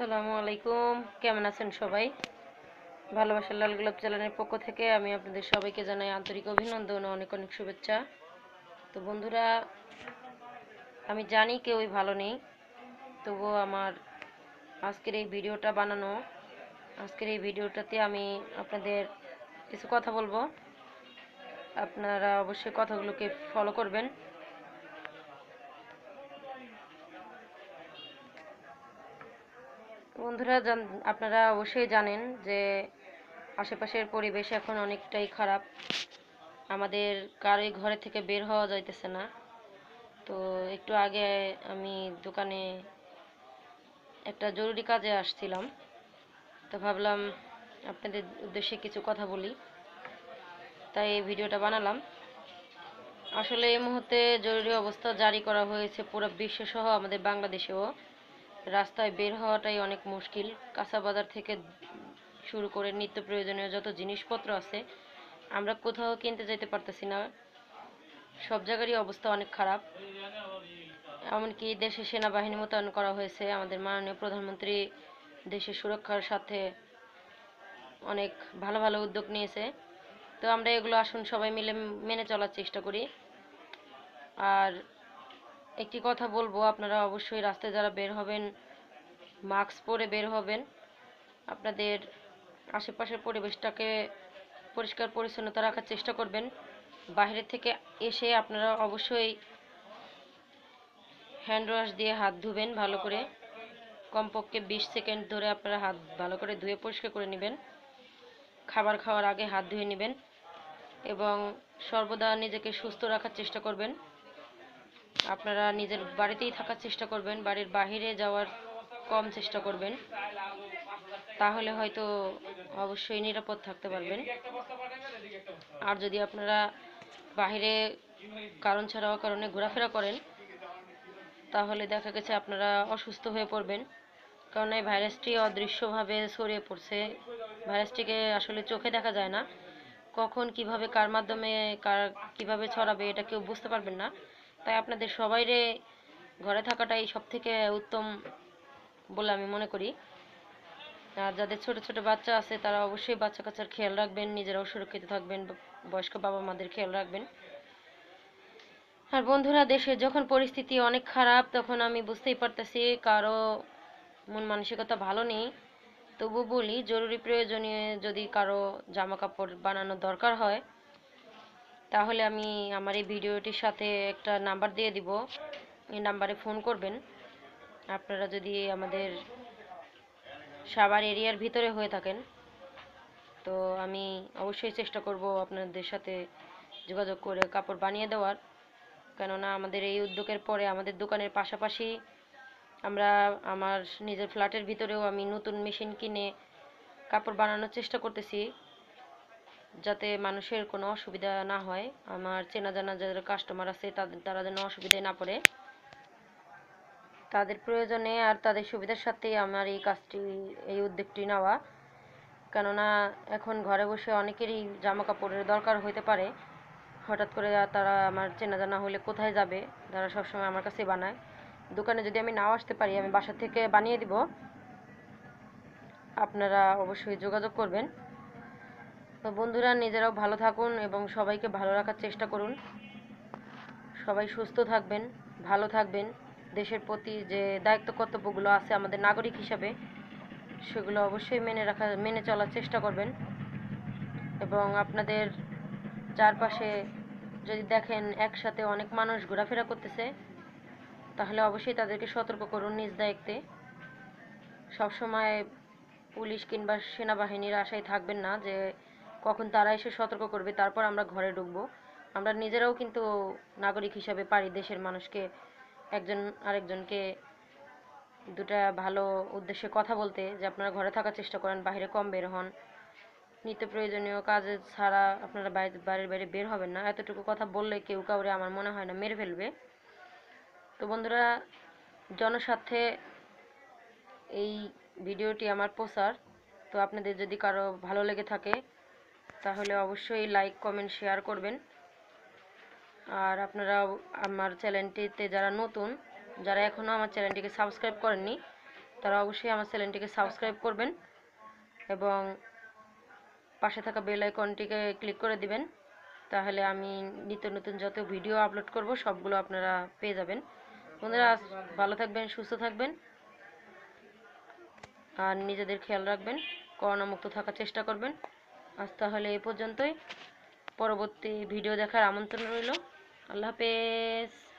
আসসালামু আলাইকুম কেমন আছেন সবাই ভালোবাসার লাল গোলাপ জ্বালানের পক্ষ থেকে আমি আপনাদের সবাইকে জানাই আন্তরিক অভিনন্দন অনেক অনেক শুভেচ্ছা তো বন্ধুরা আমি জানি কেউই ভালো নেই তবুও আমার আজকের এই ভিডিওটা বানানো আজকের এই ভিডিওটাতে আমি আপনাদের কিছু কথা বলবো আপনারা অবশ্যই কথাগুলোকে ফলো করবেন বন্ধুরা আপনারা অবশ্যই জানেন যে আশেপাশের পরিবেশ এখন অনেকটাই খারাপ আমাদের কারোই ঘরে থেকে বের হওয়া যাইতেছে না তো একটু আগে আমি দোকানে একটা জরুরি কাজে আসছিলাম তো ভাবলাম আপনাদের উদ্দেশ্যে কিছু কথা বলি তাই এই ভিডিওটা বানালাম আসলে এই মুহূর্তে জরুরি অবস্থা জারি করা হয়েছে পুরো বিশ্বসহ আমাদের বাংলাদেশেও রাস্তায় বের হওয়াটাই অনেক মুশকিল কাঁচা বাজার থেকে শুরু করে নিত্য প্রয়োজনীয় যত জিনিসপত্র আছে আমরা কোথাও কিনতে যেতে পারতেছি না সব জায়গারই অবস্থা অনেক খারাপ এমনকি দেশে সেনাবাহিনী মোতায়েন করা হয়েছে আমাদের মাননীয় প্রধানমন্ত্রী দেশের সুরক্ষার সাথে অনেক ভালো ভালো উদ্যোগ নিয়েছে তো আমরা এগুলো আসুন সবাই মিলে মেনে চলার চেষ্টা করি আর একটি কথা বলবো আপনারা অবশ্যই রাস্তায় যারা বের হবেন মাস্ক পরে বের হবেন আপনাদের আশেপাশের পরিবেশটাকে পরিষ্কার পরিচ্ছন্নতা রাখার চেষ্টা করবেন বাইরে থেকে এসে আপনারা অবশ্যই হ্যান্ডওয়াশ দিয়ে হাত ধুবেন ভালো করে কমপক্ষে বিশ সেকেন্ড ধরে আপনারা হাত ভালো করে ধুয়ে পরিষ্কার করে নেবেন খাবার খাওয়ার আগে হাত ধুয়ে নেবেন এবং সর্বদা নিজেকে সুস্থ রাখার চেষ্টা করবেন আপনারা নিজের বাড়িতেই থাকার চেষ্টা করবেন বাড়ির বাহিরে যাওয়ার কম চেষ্টা করবেন তাহলে হয়তো অবশ্যই নিরাপদ থাকতে পারবেন আর যদি আপনারা বাহিরে কারণ ছাড়াও কারণে ঘোরাফেরা করেন তাহলে দেখা গেছে আপনারা অসুস্থ হয়ে পড়বেন কারণ এই ভাইরাসটি অদৃশ্যভাবে ছড়িয়ে পড়ছে ভাইরাসটিকে আসলে চোখে দেখা যায় না কখন কিভাবে কার মাধ্যমে কার কিভাবে ছড়াবে এটা কেউ বুঝতে পারবেন না তাই আপনাদের সবাইরে ঘরে থাকাটাই সব থেকে উত্তম বলে আমি মনে করি আর যাদের ছোট ছোট বাচ্চা আছে তারা অবশ্যই বাচ্চা কাচ্চার খেয়াল রাখবেন নিজেরাও সুরক্ষিত থাকবেন বয়স্ক বাবা মাদের খেয়াল রাখবেন আর বন্ধুরা দেশের যখন পরিস্থিতি অনেক খারাপ তখন আমি বুঝতেই পারতেছি কারো মন মানসিকতা ভালো নেই তবু বলি জরুরি প্রয়োজনীয় যদি কারো জামা কাপড় বানানোর দরকার হয় তাহলে আমি আমার এই ভিডিওটির সাথে একটা নাম্বার দিয়ে দিব এই নাম্বারে ফোন করবেন আপনারা যদি আমাদের সাবার এরিয়ার ভিতরে হয়ে থাকেন তো আমি অবশ্যই চেষ্টা করব আপনাদের সাথে যোগাযোগ করে কাপড় বানিয়ে দেওয়ার কেননা আমাদের এই উদ্যোগের পরে আমাদের দোকানের পাশাপাশি আমরা আমার নিজের ফ্ল্যাটের ভিতরেও আমি নতুন মেশিন কিনে কাপড় বানানোর চেষ্টা করতেছি যাতে মানুষের কোনো অসুবিধা না হয় আমার চেনা জানা যাদের কাস্টমার আছে তাদের তারা যেন অসুবিধায় না পড়ে তাদের প্রয়োজনে আর তাদের সুবিধার সাথেই আমার এই কাজটি এই উদ্যোগটি নেওয়া কেননা এখন ঘরে বসে অনেকেরই জামা কাপড়ের দরকার হতে পারে হঠাৎ করে তারা আমার চেনা জানা হলে কোথায় যাবে তারা সবসময় আমার কাছে বানায় দোকানে যদি আমি নাও আসতে পারি আমি বাসা থেকে বানিয়ে দিব আপনারা অবশ্যই যোগাযোগ করবেন তো বন্ধুরা নিজেরাও ভালো থাকুন এবং সবাইকে ভালো রাখার চেষ্টা করুন সবাই সুস্থ থাকবেন ভালো থাকবেন দেশের প্রতি যে দায়িত্ব কর্তব্যগুলো আছে আমাদের নাগরিক হিসাবে সেগুলো অবশ্যই মেনে রাখা মেনে চলার চেষ্টা করবেন এবং আপনাদের চারপাশে যদি দেখেন একসাথে অনেক মানুষ ঘোরাফেরা করতেছে তাহলে অবশ্যই তাদেরকে সতর্ক করুন নিজ দায়িত্বে সবসময় পুলিশ কিংবা সেনাবাহিনীর আশায় থাকবেন না যে কখন তারা এসে সতর্ক করবে তারপর আমরা ঘরে ঢুকবো আমরা নিজেরাও কিন্তু নাগরিক হিসাবে পারি দেশের মানুষকে একজন আরেকজনকে দুটা ভালো উদ্দেশ্যে কথা বলতে যে আপনারা ঘরে থাকার চেষ্টা করেন বাইরে কম বের হন নিত্য প্রয়োজনীয় কাজে ছাড়া আপনারা বাইরে বাইরের বাইরে বের হবেন না এতটুকু কথা বললে কেউ কাউরে আমার মনে হয় না মেরে ফেলবে তো বন্ধুরা জনস্বার্থে এই ভিডিওটি আমার প্রচার তো আপনাদের যদি কারো ভালো লেগে থাকে তাহলে অবশ্যই লাইক কমেন্ট শেয়ার করবেন আর আপনারা আমার চ্যানেলটিতে যারা নতুন যারা এখনও আমার চ্যানেলটিকে সাবস্ক্রাইব করেননি তারা অবশ্যই আমার চ্যানেলটিকে সাবস্ক্রাইব করবেন এবং পাশে থাকা বেল আইকনটিকে ক্লিক করে দিবেন তাহলে আমি নিত্য নতুন যত ভিডিও আপলোড করব সবগুলো আপনারা পেয়ে যাবেন বন্ধুরা ভালো থাকবেন সুস্থ থাকবেন আর নিজেদের খেয়াল রাখবেন করোনামুক্ত থাকার চেষ্টা করবেন আজ তাহলে এ পর্যন্তই পরবর্তী ভিডিও দেখার আমন্ত্রণ রইল আল্লাহ হাফেজ